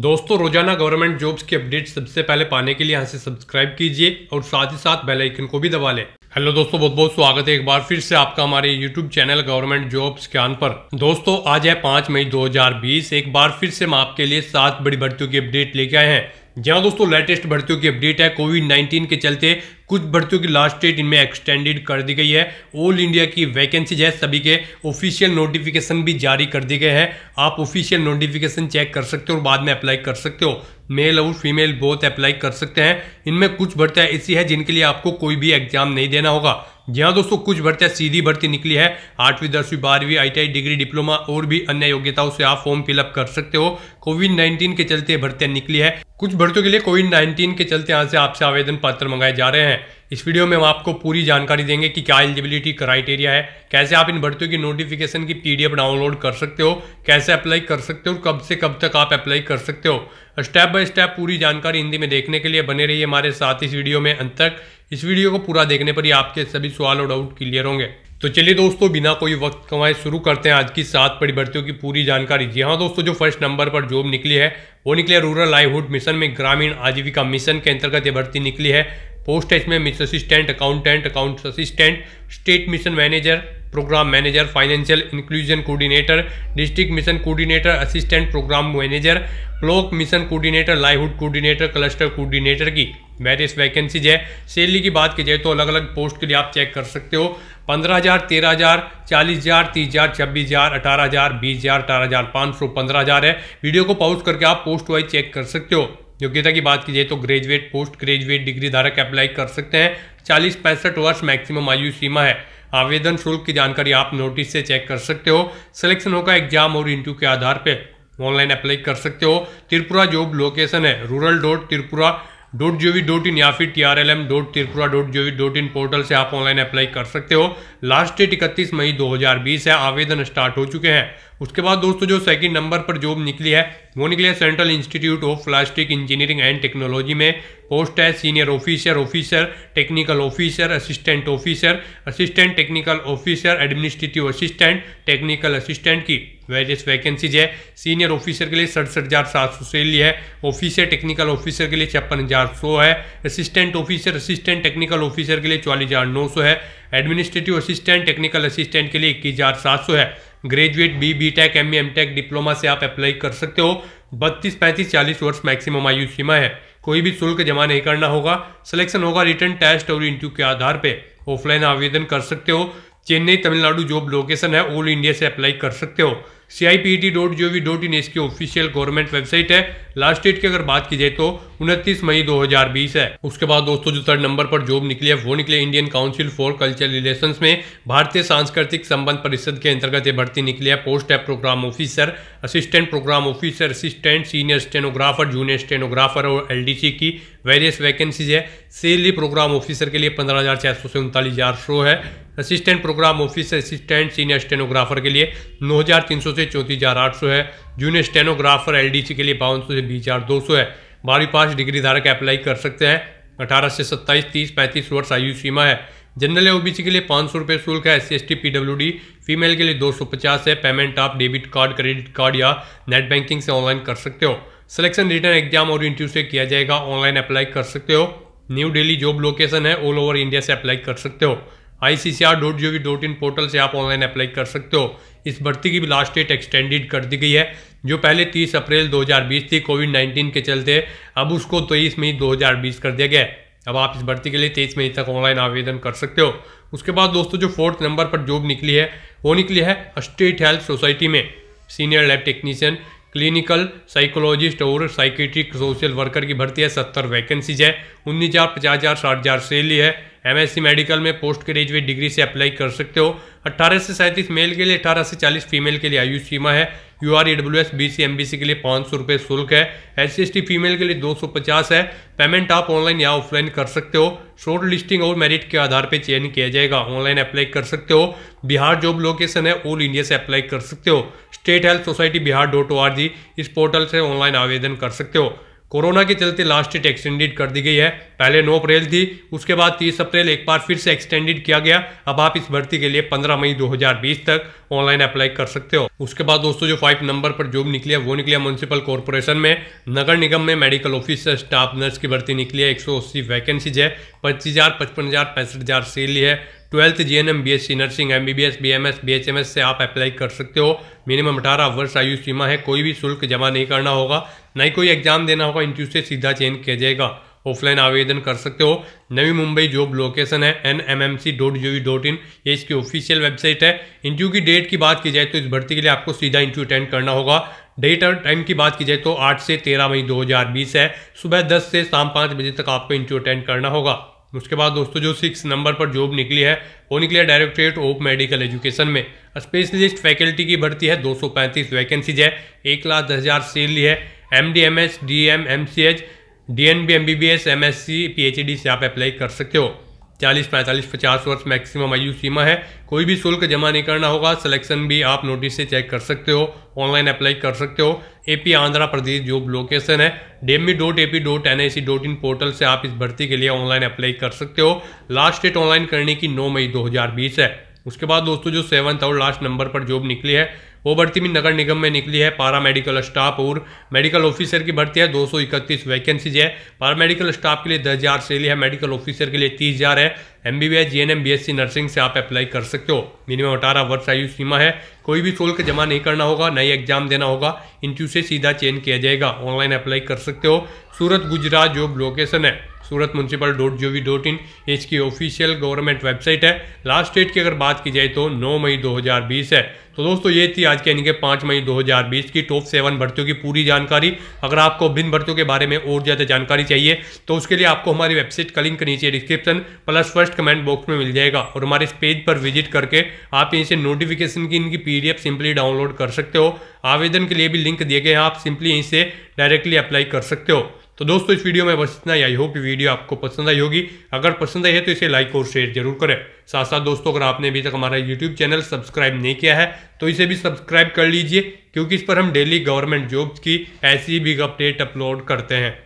दोस्तों रोजाना government jobs की अपडेट सबसे पहले पाने के लिए यहाँ से सब्सक्राइब कीजिए और साथ ही साथ बेल आइकन को भी दबा लें हेलो दोस्तों बहुत बहुत स्वागत है एक बार फिर से आपका हमारे यूट्यूब चैनल गवर्नमेंट जॉब्स ज्ञान पर दोस्तों आज है पाँच मई 2020 एक बार फिर से हम आपके लिए सात बड़ी भर्तियों की अपडेट लेके आए हैं जहां दोस्तों लेटेस्ट भर्तियों की अपडेट है कोविड 19 के चलते कुछ भर्तियों की लास्ट डेट इनमें एक्सटेंडेड कर दी गई है ऑल इंडिया की वैकेंसीज है सभी के ऑफिशियल नोटिफिकेशन भी जारी कर दिए गए हैं आप ऑफिशियल नोटिफिकेशन चेक कर सकते हो और बाद में अप्लाई कर सकते हो मेल और फीमेल बोथ अप्लाई कर सकते हैं इनमें कुछ भर्तियाँ ऐसी है जिनके लिए आपको कोई भी एग्जाम नहीं देना होगा जी हाँ दोस्तों कुछ भर्तियां सीधी भर्ती निकली है आठवीं दसवीं बारहवीं आईटीआई डिग्री डिप्लोमा और भी अन्य योग्यताओं से आप फॉर्म फिलअप कर सकते हो कोविड 19 के चलते भर्तियां निकली है कुछ भर्तियों के लिए कोविड 19 के चलते यहाँ से आपसे आवेदन पत्र मंगाए जा रहे हैं इस वीडियो में हम आपको पूरी जानकारी देंगे कि क्या एलिजिबिलिटी क्राइटेरिया है कैसे आप इन भर्तियों की नोटिफिकेशन की पीडीएफ डाउनलोड कर सकते हो कैसे अप्लाई कर सकते हो और कब से कब तक आप अप्लाई कर सकते हो स्टेप बाय स्टेप पूरी जानकारी हिंदी में देखने के लिए बने रही हमारे साथ इस वीडियो में अंत तक इस वीडियो को पूरा देखने पर ही आपके सभी सवाल और डाउट क्लियर होंगे तो चलिए दोस्तों बिना कोई वक्त कमाए शुरू करते हैं आज की सात बड़ी भर्तियों की पूरी जानकारी जी हाँ दोस्तों जो फर्स्ट नंबर पर जॉब निकली है वो निकली है रूरल लाइवहुड मिशन में ग्रामीण आजीविका मिशन के अंतर्गत ये भर्ती निकली है पोस्ट है इसमें MIS assistant accountant account assistant state mission manager programme manager financial inclusion coordinator district mission coordinator assistant programme manager block mission coordinator livelihood coordinator cluster coordinator की वेरियस वैकेंसीज है सैलरी की बात की जाए तो अलग अलग पोस्ट के लिए आप चेक कर सकते हो पंद्रह हज़ार तेरह हज़ार चालीस हज़ार तीस हज़ार छब्बीस हज़ार अठारह हज़ार बीस हज़ार अठारह हज़ार पाँच सौ पंद्रह हज़ार है वीडियो को पॉज करके आप पोस्ट वाइज चेक कर सकते हो योग्यता की बात की जाए तो ग्रेजुएट पोस्ट ग्रेजुएट डिग्री धारक अप्लाई कर सकते हैं चालीस पैंसठ वर्ष मैक्सिमम आयु सीमा है आवेदन शुल्क की जानकारी आप नोटिस से चेक कर सकते हो सिलेक्शन होगा एग्जाम और इंटरव्यू के आधार पर ऑनलाइन अप्लाई कर सकते हो त्रिपुरा जॉब लोकेशन है rural dot Tripura dot G O V dot in या फिर T R L M dot Tripura dot G O V dot in portal से आप ऑनलाइन अप्लाई कर सकते हो लास्ट डेट इकतीस मई 2020 है आवेदन स्टार्ट हो चुके हैं उसके बाद दोस्तों जो सेकंड नंबर पर जॉब निकली है वो निकली है central institute of plastic engineering and technology में पोस्ट है senior officer officer technical officer assistant officer assistant technical officer administrative assistant technical assistant की वेरियस वैकेंसीज है सीनियर ऑफिसर के लिए सड़सठ हज़ार सात सौ सैलरी है ऑफिसर टेक्निकल ऑफिसर के लिए छप्पन हज़ार सौ है assistant officer assistant technical officer के लिए चालीस हज़ार नौ सौ है एडमिनिस्ट्रेटिव असिस्टेंट टेक्निकल असिस्टेंट के लिए इक्कीस हज़ार सात सौ है graduate B B tech M M tech diploma से आप अप्लाई कर सकते हो बत्तीस पैंतीस चालीस वर्ष मैक्सिमम आयु सीमा है कोई भी शुल्क जमा नहीं करना होगा सिलेक्शन होगा रिटर्न टेस्ट और इंटरव्यू के आधार पर ऑफलाइन आवेदन कर सकते हो चेन्नई तमिलनाडु जॉब लोकेशन है ऑल इंडिया से अप्लाई कर सकते हो C I P dot dot in इसकी ऑफिशियल गवर्नमेंट वेबसाइट है लास्ट डेट की अगर बात की जाए तो उनतीस मई 2020 है उसके बाद दोस्तों जो थर्ड नंबर पर जॉब निकली है वो निकले Indian council for cultural relations में भारतीय सांस्कृतिक संबंध परिषद के अंतर्गत ये भर्ती निकली है पोस्ट है program officer assistant program officer assistant senior stenographer junior stenographer और एल की वेरियस वैकेंसीज है सेलरी प्रोग्राम ऑफिसर के लिए पंद्रह हज़ार छह सौ से उनतालीस हज़ार शो है assistant program office assistant senior stenographer के लिए 9,300 से चौंतीस है जूनियर स्टेनोग्राफर एलडीसी के लिए बावन से बीस है बारहवीं पास डिग्री धारक अप्लाई कर सकते हैं अठारह से सत्ताईस तीस पैंतीस वर्ष आयु सीमा है जनरल ओ बी सी के लिए पाँच सौ रुपये शुल्क है S C S T P W D female के लिए दो सौ पचास है पेमेंट आप डेबिट कार्ड क्रेडिट कार्ड या नेट बैंकिंग से ऑनलाइन कर सकते हो सिलेक्शन रिटर्न एग्जाम और इंटरव्यू से किया जाएगा ऑनलाइन अप्लाई कर सकते हो न्यू दिल्ली जॉब लोकेशन है ऑल ओवर इंडिया से अप्लाई कर सकते हो I C C R dot G V dot in portal से आप ऑनलाइन अप्लाई कर सकते हो इस भर्ती की भी लास्ट डेट एक्सटेंडेड कर दी गई है जो पहले 30 अप्रैल 2020 थी कोविड 19 के चलते अब उसको तेईस मई 2020 कर दिया गया अब आप इस भर्ती के लिए तेईस मई तक ऑनलाइन आवेदन कर सकते हो उसके बाद दोस्तों जो फोर्थ नंबर पर जॉब निकली है वो निकली है स्टेट हेल्थ सोसाइटी में senior lab technician clinical psychologist और साइकेट्रिक सोशल वर्कर की भर्ती है सत्तर वैकेंसीज है उन्नीस हज़ार पचास हज़ार साठ हज़ार सैली है एमएससी मेडिकल में पोस्ट ग्रेजुएट डिग्री से अप्लाई कर सकते हो 18 से सैंतीस मेल के लिए 18 से 40 फीमेल के लिए आयु सीमा है U R EW S B C M B C के लिए पाँच सौ रुपये शुल्क है S C S T female के लिए दो सौ पचास है पेमेंट आप ऑनलाइन या ऑफलाइन कर सकते हो शॉर्ट लिस्टिंग और मेरिट के आधार पर चयन किया जाएगा ऑनलाइन अप्लाई कर सकते हो बिहार जॉब लोकेशन है ऑल इंडिया से अप्लाई कर सकते हो state health society Bihar dot O R G इस पोर्टल से ऑनलाइन आवेदन कर सकते हो कोरोना के चलते लास्ट डेट एक्सटेंडेड कर दी गई है पहले नौ अप्रैल थी उसके बाद तीस अप्रैल एक बार फिर से एक्सटेंडेड किया गया अब आप इस भर्ती के लिए 15 मई 2020 तक ऑनलाइन अप्लाई कर सकते हो उसके बाद दोस्तों जो फाइव नंबर पर जॉब निकली है वो निकली है म्यूनसिपल कॉरपोरेशन में नगर निगम में मेडिकल ऑफिसर स्टाफ नर्स की भर्ती निकली है एक वैकेंसीज है पच्चीस हज़ार पचपन हज़ार पैंसठ हज़ार सैलरी है twelfth G N M B S C nursing M B B S B M S B H M S से आप अप्लाई कर सकते हो मिनिमम अठारह वर्ष आयु सीमा है कोई भी शुल्क जमा नहीं करना होगा ना ही कोई एग्जाम देना होगा इंटरव्यू से सीधा चेंज किया जाएगा ऑफलाइन आवेदन कर सकते हो नवी मुंबई जॉब लोकेशन है N M M C dot G dot in ये इसकी ऑफिशियल वेबसाइट है इंटरव्यू की डेट की बात की जाए तो इस भर्ती के लिए आपको सीधा इंटरव्यू अटेंड करना होगा डेट और टाइम की बात की जाए तो आठ से तेरह मई दो हज़ार बीस है सुबह दस से शाम पाँच बजे तक आपको इंटरव्यू अटेंड करना होगा उसके बाद दोस्तों जो सिक्स नंबर पर जॉब निकली है वो निकली है डायरेक्टरेट ऑफ मेडिकल एजुकेशन में स्पेशलिस्ट फैकल्टी की भर्ती है 235 वैकेंसीज है एक लाख दस हज़ार सैलरी है M D M S D M M C H D N B M B B S M S C P H D से आप अप्लाई कर सकते हो चालीस पैंतालीस पचास वर्ष मैक्सिमम आयु सीमा है कोई भी शुल्क जमा नहीं करना होगा सिलेक्शन भी आप नोटिस से चेक कर सकते हो ऑनलाइन अप्लाई कर सकते हो AP Andhra Pradesh job location है डेमी dot A P dot N I C dot in portal से आप इस भर्ती के लिए ऑनलाइन अप्लाई कर सकते हो लास्ट डेट ऑनलाइन करने की नौ मई दो हजार बीस है उसके बाद दोस्तों जो सेवन्थ और लास्ट नंबर पर जॉब निकली है वो भर्ती भी नगर निगम में निकली है पारा मेडिकल स्टाफ और मेडिकल ऑफिसर की भर्ती है दो सौ इकतीस वैकेंसीज है पारा मेडिकल स्टाफ के लिए दस हज़ार सैलरी है मेडिकल ऑफिसर के लिए तीस हज़ार है M B B S G N M B S C nursing से आप अप्लाई कर सकते हो मिनिमम अठारह वर्ष आयु सीमा है कोई भी शुल्क जमा नहीं करना होगा नई एग्जाम देना होगा इंटरव्यू से सीधा चेंज किया जाएगा ऑनलाइन अप्लाई कर सकते हो सूरत गुजरात जॉब लोकेशन है Surat municipal dot G O V dot in इसकी ऑफिशियल गवर्नमेंट वेबसाइट है लास्ट डेट की अगर बात की जाए तो 9 मई 2020 है तो दोस्तों ये थी आज के यानी कि पाँच मई 2020 की टॉप सेवन भर्तियों की पूरी जानकारी अगर आपको भिन्न भर्तियों के बारे में और ज़्यादा जानकारी चाहिए तो उसके लिए आपको हमारी वेबसाइट का लिंक नीचे description plus first comment box में मिल जाएगा और हमारे इस पेज पर विजिट करके आप इनसे नोटिफिकेशन की इनकी पी सिंपली डाउनलोड कर सकते हो आवेदन के लिए भी लिंक दिए गए हैं आप सिंपली इनसे डायरेक्टली अप्लाई कर सकते हो तो दोस्तों इस वीडियो में बस इतना ही आई होप वीडियो आपको पसंद आई होगी अगर पसंद आई है तो इसे लाइक और शेयर जरूर करें साथ साथ दोस्तों अगर आपने अभी तक हमारा यूट्यूब चैनल सब्सक्राइब नहीं किया है तो इसे भी सब्सक्राइब कर लीजिए क्योंकि इस पर हम डेली गवर्नमेंट जॉब्स की ऐसी बिग अपडेट अपलोड करते हैं